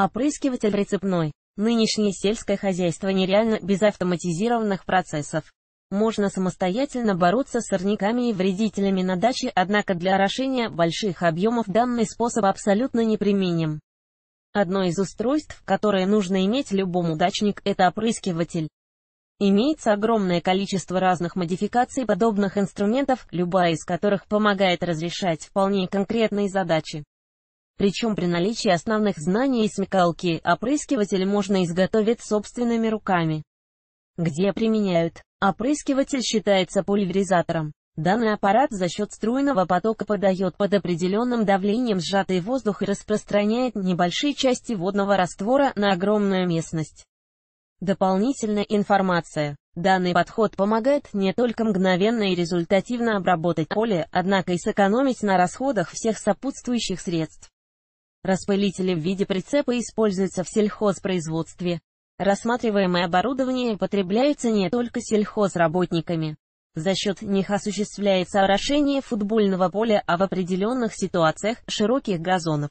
А опрыскиватель рецепной. Нынешнее сельское хозяйство нереально без автоматизированных процессов. Можно самостоятельно бороться с сорняками и вредителями на даче, однако для орошения больших объемов данный способ абсолютно неприменим. Одно из устройств, которое нужно иметь любому дачник, это опрыскиватель. Имеется огромное количество разных модификаций подобных инструментов, любая из которых помогает разрешать вполне конкретные задачи. Причем при наличии основных знаний и смекалки опрыскиватель можно изготовить собственными руками. Где применяют? Опрыскиватель считается пульверизатором. Данный аппарат за счет струйного потока подает под определенным давлением сжатый воздух и распространяет небольшие части водного раствора на огромную местность. Дополнительная информация. Данный подход помогает не только мгновенно и результативно обработать поле, однако и сэкономить на расходах всех сопутствующих средств. Распылители в виде прицепа используются в сельхозпроизводстве. Рассматриваемое оборудование потребляется не только сельхозработниками. За счет них осуществляется орошение футбольного поля, а в определенных ситуациях – широких газонов.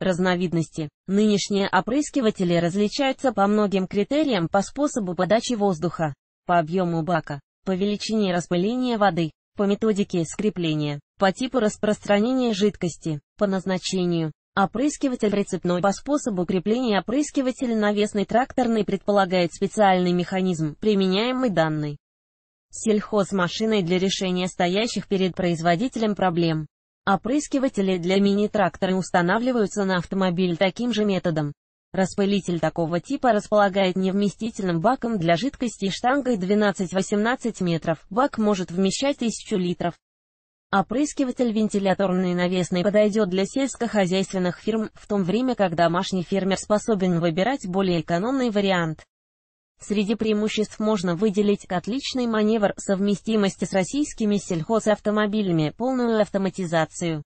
Разновидности. Нынешние опрыскиватели различаются по многим критериям по способу подачи воздуха, по объему бака, по величине распыления воды, по методике скрепления, по типу распространения жидкости, по назначению, Опрыскиватель рецепной по способу крепления опрыскиватель навесный тракторный предполагает специальный механизм, применяемый данной сельхозмашиной для решения стоящих перед производителем проблем. Опрыскиватели для мини-трактора устанавливаются на автомобиль таким же методом. Распылитель такого типа располагает невместительным баком для жидкости штангой 12-18 метров, бак может вмещать 1000 литров. Опрыскиватель вентиляторный навесный подойдет для сельскохозяйственных фирм, в том время как домашний фермер способен выбирать более экономный вариант. Среди преимуществ можно выделить отличный маневр совместимости с российскими сельхозавтомобилями, полную автоматизацию.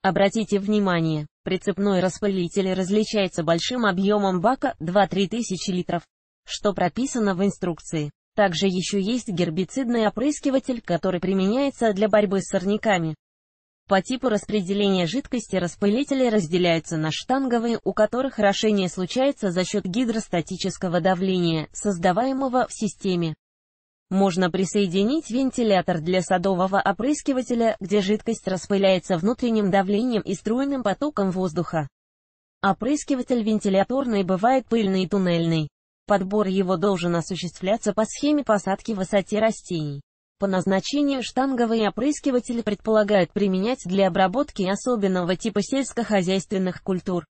Обратите внимание, прицепной распылитель различается большим объемом бака 2-3 тысячи литров, что прописано в инструкции. Также еще есть гербицидный опрыскиватель, который применяется для борьбы с сорняками. По типу распределения жидкости распылители разделяются на штанговые, у которых рошение случается за счет гидростатического давления, создаваемого в системе. Можно присоединить вентилятор для садового опрыскивателя, где жидкость распыляется внутренним давлением и струйным потоком воздуха. Опрыскиватель вентиляторный бывает пыльный и туннельный. Подбор его должен осуществляться по схеме посадки в высоте растений. По назначению штанговые опрыскиватели предполагают применять для обработки особенного типа сельскохозяйственных культур.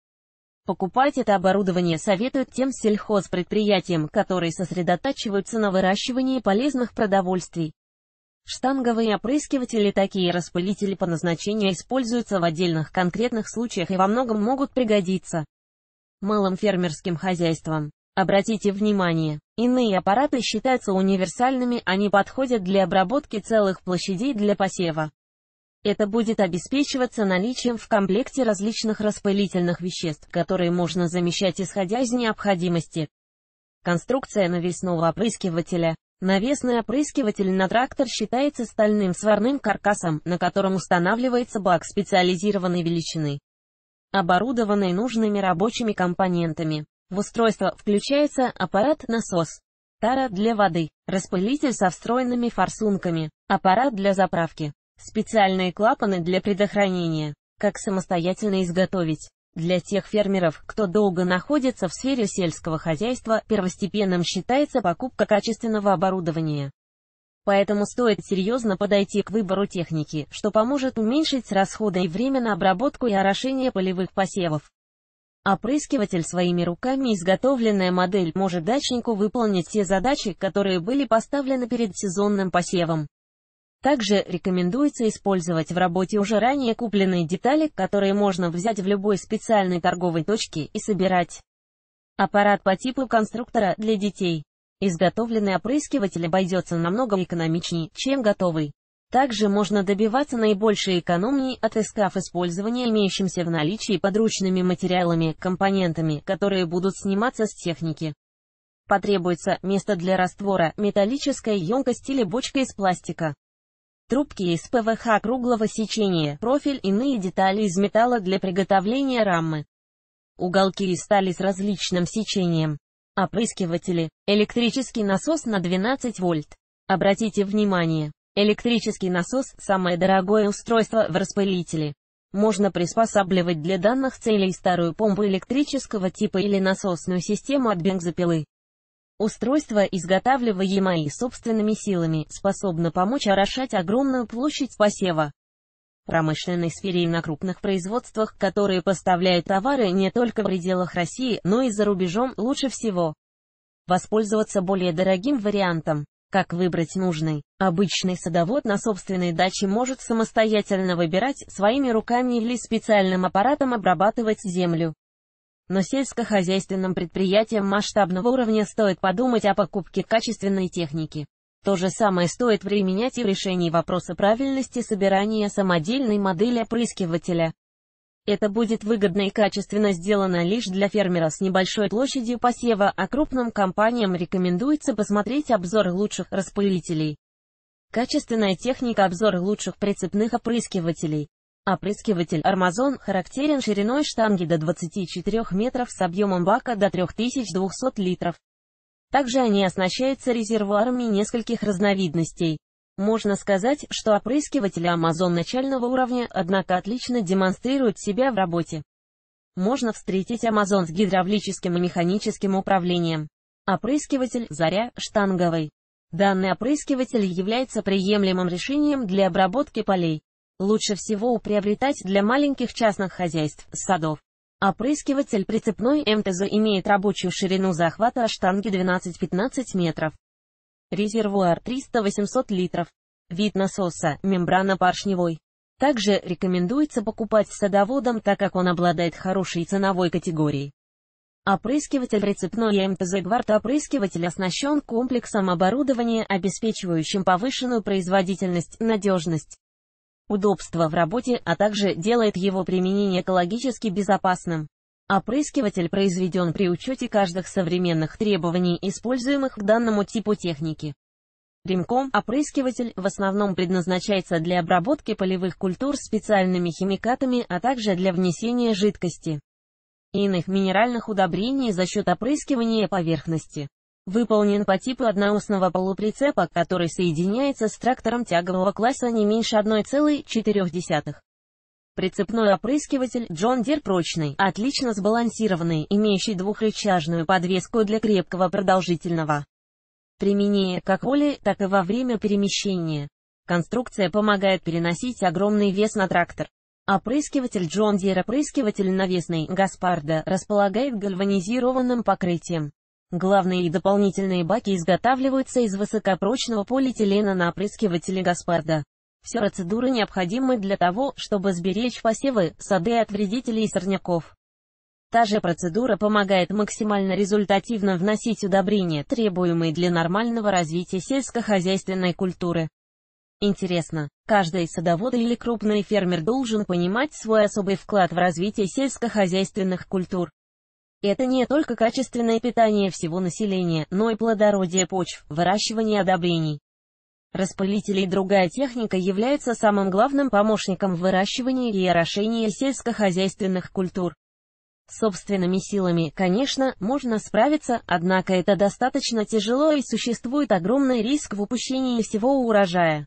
Покупать это оборудование советуют тем сельхозпредприятиям, которые сосредотачиваются на выращивании полезных продовольствий. Штанговые опрыскиватели такие распылители по назначению используются в отдельных конкретных случаях и во многом могут пригодиться малым фермерским хозяйствам. Обратите внимание, иные аппараты считаются универсальными, они подходят для обработки целых площадей для посева. Это будет обеспечиваться наличием в комплекте различных распылительных веществ, которые можно замещать исходя из необходимости. Конструкция навесного опрыскивателя. Навесный опрыскиватель на трактор считается стальным сварным каркасом, на котором устанавливается бак специализированной величины, оборудованный нужными рабочими компонентами. В устройство включается аппарат-насос, тара для воды, распылитель со встроенными форсунками, аппарат для заправки, специальные клапаны для предохранения. Как самостоятельно изготовить? Для тех фермеров, кто долго находится в сфере сельского хозяйства, первостепенным считается покупка качественного оборудования. Поэтому стоит серьезно подойти к выбору техники, что поможет уменьшить расходы и время на обработку и орошение полевых посевов. Опрыскиватель своими руками изготовленная модель может дачнику выполнить те задачи, которые были поставлены перед сезонным посевом. Также рекомендуется использовать в работе уже ранее купленные детали, которые можно взять в любой специальной торговой точке и собирать. Аппарат по типу конструктора для детей. Изготовленный опрыскиватель обойдется намного экономичнее, чем готовый. Также можно добиваться наибольшей экономии, отыскав использование имеющимся в наличии подручными материалами, компонентами, которые будут сниматься с техники. Потребуется место для раствора, металлическая емкость или бочка из пластика. Трубки из ПВХ круглого сечения, профиль, иные детали из металла для приготовления рамы. Уголки из стали с различным сечением. Опрыскиватели. Электрический насос на 12 вольт. Обратите внимание, Электрический насос – самое дорогое устройство в распылителе. Можно приспосабливать для данных целей старую помпу электрического типа или насосную систему от бензопилы. Устройство, изготавливаемое собственными силами, способно помочь орошать огромную площадь посева. В промышленной сфере и на крупных производствах, которые поставляют товары не только в пределах России, но и за рубежом, лучше всего воспользоваться более дорогим вариантом. Как выбрать нужный? Обычный садовод на собственной даче может самостоятельно выбирать своими руками или специальным аппаратом обрабатывать землю. Но сельскохозяйственным предприятиям масштабного уровня стоит подумать о покупке качественной техники. То же самое стоит применять и в решении вопроса правильности собирания самодельной модели опрыскивателя. Это будет выгодно и качественно сделано лишь для фермера с небольшой площадью посева, а крупным компаниям рекомендуется посмотреть обзор лучших распылителей. Качественная техника обзор лучших прицепных опрыскивателей. Опрыскиватель Армазон характерен шириной штанги до 24 метров с объемом бака до 3200 литров. Также они оснащаются резервуарами нескольких разновидностей. Можно сказать, что опрыскиватели Amazon начального уровня, однако отлично демонстрируют себя в работе. Можно встретить Amazon с гидравлическим и механическим управлением. Опрыскиватель «Заря» штанговый. Данный опрыскиватель является приемлемым решением для обработки полей. Лучше всего приобретать для маленьких частных хозяйств, садов. Опрыскиватель прицепной МТЗ имеет рабочую ширину захвата штанги 12-15 метров. Резервуар 300-800 литров. Вид насоса, мембрана поршневой. Также рекомендуется покупать садоводом, так как он обладает хорошей ценовой категорией. Опрыскиватель прицепной МТЗ «Гвард» опрыскиватель оснащен комплексом оборудования, обеспечивающим повышенную производительность, надежность, удобство в работе, а также делает его применение экологически безопасным. Опрыскиватель произведен при учете каждых современных требований, используемых к данному типу техники. Ремком опрыскиватель в основном предназначается для обработки полевых культур специальными химикатами, а также для внесения жидкости и иных минеральных удобрений за счет опрыскивания поверхности. Выполнен по типу одноосного полуприцепа, который соединяется с трактором тягового класса не меньше 1,4. Прицепной опрыскиватель John Deere прочный, отлично сбалансированный, имеющий двухрычажную подвеску для крепкого продолжительного применения как воли, так и во время перемещения. Конструкция помогает переносить огромный вес на трактор. Опрыскиватель Джон Дир опрыскиватель навесный Гаспарда располагает гальванизированным покрытием. Главные и дополнительные баки изготавливаются из высокопрочного полиэтилена на опрыскивателе Гаспарда. Все процедуры необходимы для того, чтобы сберечь посевы, сады от вредителей и сорняков. Та же процедура помогает максимально результативно вносить удобрения, требуемые для нормального развития сельскохозяйственной культуры. Интересно, каждый садовод или крупный фермер должен понимать свой особый вклад в развитие сельскохозяйственных культур. Это не только качественное питание всего населения, но и плодородие почв, выращивание одобрений. Распылители и другая техника являются самым главным помощником в выращивании и орошении сельскохозяйственных культур. Собственными силами, конечно, можно справиться, однако это достаточно тяжело и существует огромный риск в упущении всего урожая.